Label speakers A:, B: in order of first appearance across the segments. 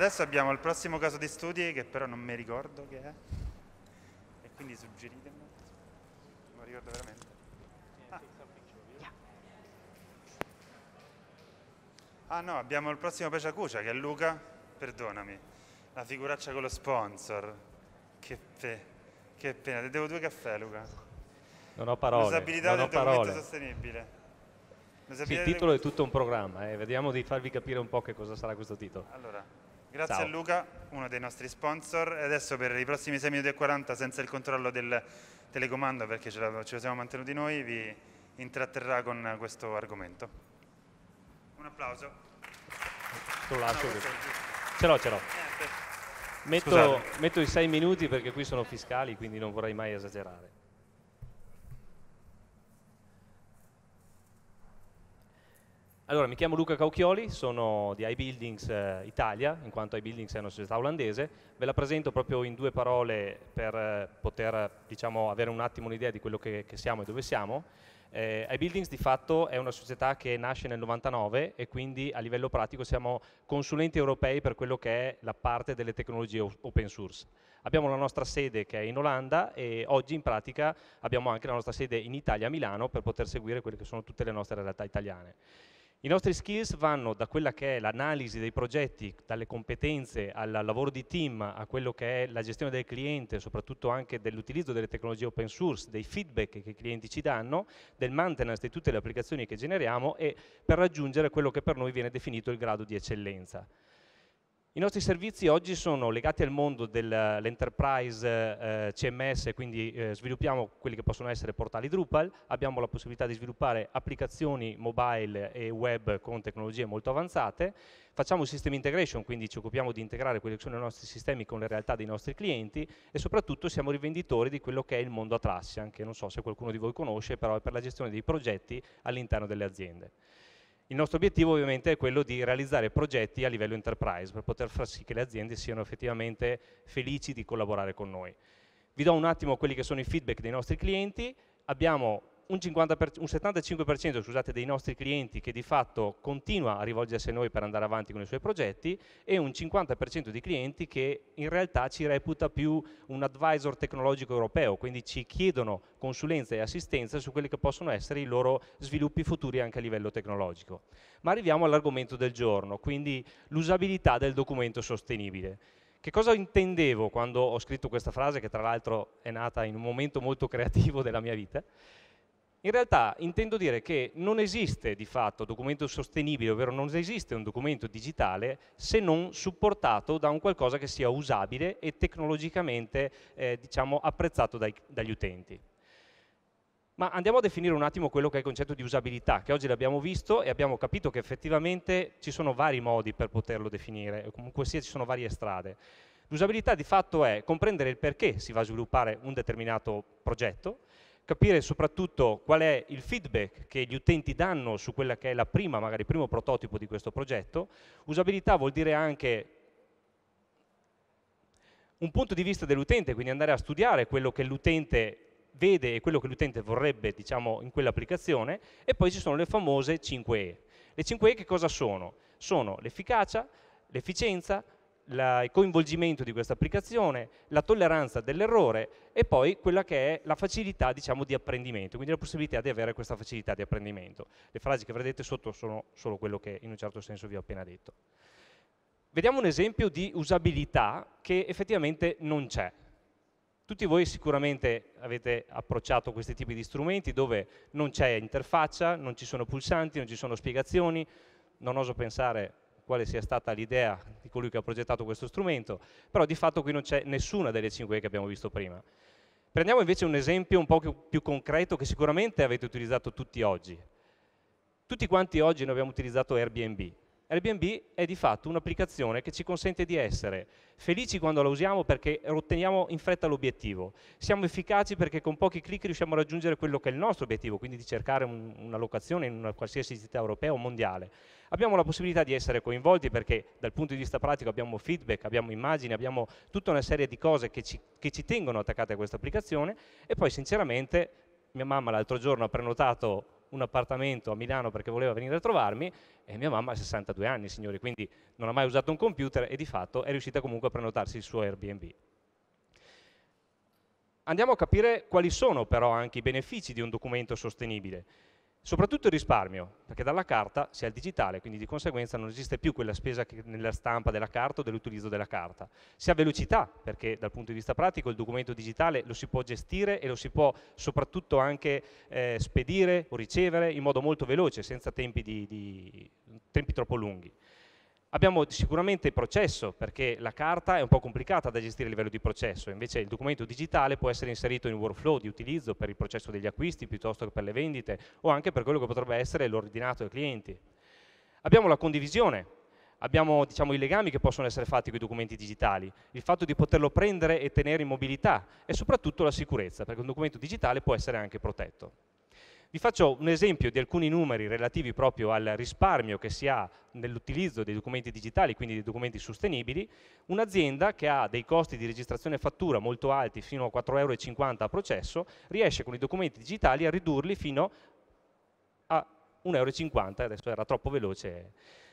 A: Adesso abbiamo il prossimo caso di studi che però non mi ricordo che è. E quindi suggeritemi. Non lo ricordo veramente. Ah. ah no, abbiamo il prossimo Peciacucia che è Luca, perdonami, la figuraccia con lo sponsor. Che, pe che pena, ti devo due caffè Luca.
B: Non ho parole. Usabilità del documento
A: sostenibile. Sì, il titolo è
B: tutto un programma, eh. vediamo di farvi capire un po' che cosa sarà questo
A: titolo. Allora. Grazie Ciao. a Luca, uno dei nostri sponsor. adesso per i prossimi 6 minuti e 40, senza il controllo del telecomando, perché ce, lo siamo mantenuti noi, vi intratterrà con questo argomento. Un applauso.
B: No, ce l'ho, ce l'ho. Metto,
A: metto i 6 minuti perché qui sono
B: fiscali, quindi non vorrei mai esagerare. Allora, mi chiamo Luca Cauchioli, sono di iBuildings eh, Italia, in quanto iBuildings è una società olandese. Ve la presento proprio in due parole per eh, poter diciamo, avere un attimo un'idea di quello che, che, siamo e dove siamo. Eh, iBuildings di fatto è una società che nasce nel 99 e quindi a livello pratico siamo consulenti europei per quello che è la parte delle tecnologie open source. Abbiamo la nostra sede che è in Olanda e oggi in pratica abbiamo anche la nostra sede in Italia, a Milano, per poter seguire quelle che sono tutte le nostre realtà italiane. I nostri skills vanno da quella che è l'analisi dei progetti, dalle competenze al lavoro di team, a quello che è la gestione del cliente, soprattutto anche dell'utilizzo delle tecnologie open source, dei feedback che i clienti ci danno, del maintenance di tutte le applicazioni che generiamo e per raggiungere quello che per noi viene definito il grado di eccellenza. I nostri servizi oggi sono legati al mondo dell'enterprise eh, CMS, quindi eh, sviluppiamo quelli che possono essere portali Drupal, abbiamo la possibilità di sviluppare applicazioni mobile e web con tecnologie molto avanzate, facciamo system integration, quindi ci occupiamo di integrare quelli che sono i nostri sistemi con le realtà dei nostri clienti e soprattutto siamo rivenditori di quello che è il mondo Atlassian, che non so se qualcuno di voi conosce, però è per la gestione dei progetti all'interno delle aziende. Il nostro obiettivo ovviamente è quello di realizzare progetti a livello enterprise per poter far sì che le aziende siano effettivamente felici di collaborare con noi. Vi do un attimo quelli che sono i feedback dei nostri clienti, abbiamo un, per, un 75% scusate, dei nostri clienti che di fatto continua a rivolgersi a noi per andare avanti con i suoi progetti e un 50% di clienti che in realtà ci reputa più un advisor tecnologico europeo, quindi ci chiedono consulenza e assistenza su quelli che possono essere i loro sviluppi futuri anche a livello tecnologico. Ma arriviamo all'argomento del giorno, quindi l'usabilità del documento sostenibile. Che cosa intendevo quando ho scritto questa frase, che tra l'altro è nata in un momento molto creativo della mia vita? In realtà intendo dire che non esiste di fatto documento sostenibile, ovvero non esiste un documento digitale se non supportato da un qualcosa che sia usabile e tecnologicamente eh, diciamo, apprezzato dai, dagli utenti. Ma andiamo a definire un attimo quello che è il concetto di usabilità, che oggi l'abbiamo visto e abbiamo capito che effettivamente ci sono vari modi per poterlo definire, comunque sia ci sono varie strade. L'usabilità di fatto è comprendere il perché si va a sviluppare un determinato progetto, capire soprattutto qual è il feedback che gli utenti danno su quella che è la prima, magari il primo prototipo di questo progetto. Usabilità vuol dire anche un punto di vista dell'utente, quindi andare a studiare quello che l'utente vede e quello che l'utente vorrebbe diciamo, in quell'applicazione e poi ci sono le famose 5E. Le 5E che cosa sono? Sono l'efficacia, l'efficienza, la, il coinvolgimento di questa applicazione, la tolleranza dell'errore e poi quella che è la facilità diciamo, di apprendimento, quindi la possibilità di avere questa facilità di apprendimento. Le frasi che vedete sotto sono solo quello che in un certo senso vi ho appena detto. Vediamo un esempio di usabilità che effettivamente non c'è. Tutti voi sicuramente avete approcciato questi tipi di strumenti dove non c'è interfaccia, non ci sono pulsanti, non ci sono spiegazioni, non oso pensare quale sia stata l'idea di colui che ha progettato questo strumento, però di fatto qui non c'è nessuna delle cinque che abbiamo visto prima. Prendiamo invece un esempio un po' più concreto che sicuramente avete utilizzato tutti oggi. Tutti quanti oggi noi abbiamo utilizzato Airbnb, Airbnb è di fatto un'applicazione che ci consente di essere felici quando la usiamo perché otteniamo in fretta l'obiettivo, siamo efficaci perché con pochi clic riusciamo a raggiungere quello che è il nostro obiettivo, quindi di cercare un, una locazione in una qualsiasi città europea o mondiale. Abbiamo la possibilità di essere coinvolti perché dal punto di vista pratico abbiamo feedback, abbiamo immagini, abbiamo tutta una serie di cose che ci, che ci tengono attaccate a questa applicazione e poi sinceramente mia mamma l'altro giorno ha prenotato un appartamento a Milano perché voleva venire a trovarmi e mia mamma ha 62 anni, signori, quindi non ha mai usato un computer e di fatto è riuscita comunque a prenotarsi il suo Airbnb. Andiamo a capire quali sono però anche i benefici di un documento sostenibile. Soprattutto il risparmio, perché dalla carta si ha il digitale, quindi di conseguenza non esiste più quella spesa nella stampa della carta o dell'utilizzo della carta. Si ha velocità, perché dal punto di vista pratico il documento digitale lo si può gestire e lo si può soprattutto anche eh, spedire o ricevere in modo molto veloce, senza tempi, di, di, tempi troppo lunghi. Abbiamo sicuramente il processo, perché la carta è un po' complicata da gestire a livello di processo, invece il documento digitale può essere inserito in workflow di utilizzo per il processo degli acquisti piuttosto che per le vendite o anche per quello che potrebbe essere l'ordinato dei clienti. Abbiamo la condivisione, abbiamo diciamo, i legami che possono essere fatti con i documenti digitali, il fatto di poterlo prendere e tenere in mobilità e soprattutto la sicurezza, perché un documento digitale può essere anche protetto. Vi faccio un esempio di alcuni numeri relativi proprio al risparmio che si ha nell'utilizzo dei documenti digitali, quindi dei documenti sostenibili. Un'azienda che ha dei costi di registrazione e fattura molto alti, fino a 4,50 euro a processo, riesce con i documenti digitali a ridurli fino a 1,50 euro, adesso era troppo veloce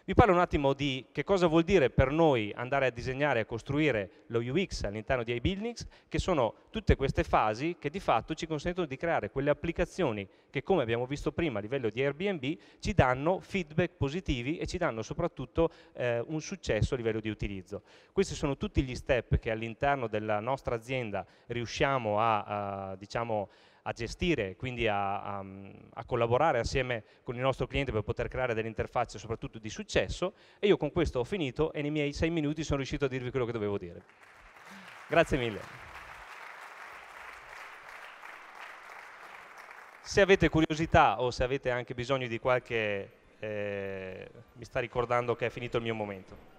B: vi parlo un attimo di che cosa vuol dire per noi andare a disegnare e a costruire lo UX all'interno di iBuildings, che sono tutte queste fasi che di fatto ci consentono di creare quelle applicazioni che, come abbiamo visto prima a livello di Airbnb, ci danno feedback positivi e ci danno soprattutto eh, un successo a livello di utilizzo. Questi sono tutti gli step che all'interno della nostra azienda riusciamo a, a diciamo, a gestire, quindi a, a, a, collaborare assieme con il nostro cliente per poter creare delle interfacce soprattutto di successo e io con questo ho finito e nei miei sei minuti sono riuscito a dirvi quello che dovevo dire. Grazie mille. Se avete curiosità o se avete anche bisogno di qualche... Eh, mi sta ricordando che è finito il mio momento.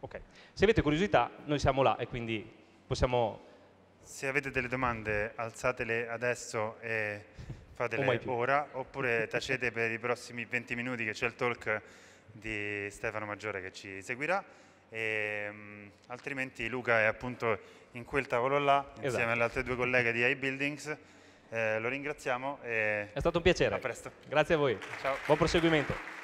A: Ok, se avete curiosità noi siamo là e quindi possiamo se avete delle domande alzatele adesso e fatele ora, oppure tacete per i prossimi 20 minuti che c'è il talk di Stefano Maggiore che ci seguirà. E, ehm, mh, altrimenti Luca è appunto in quel tavolo là, insieme esatto. alle altre due colleghe di iBuildings. Eh, lo ringraziamo e... È stato un piacere. A presto.
B: Grazie a voi. Ciao. Buon proseguimento.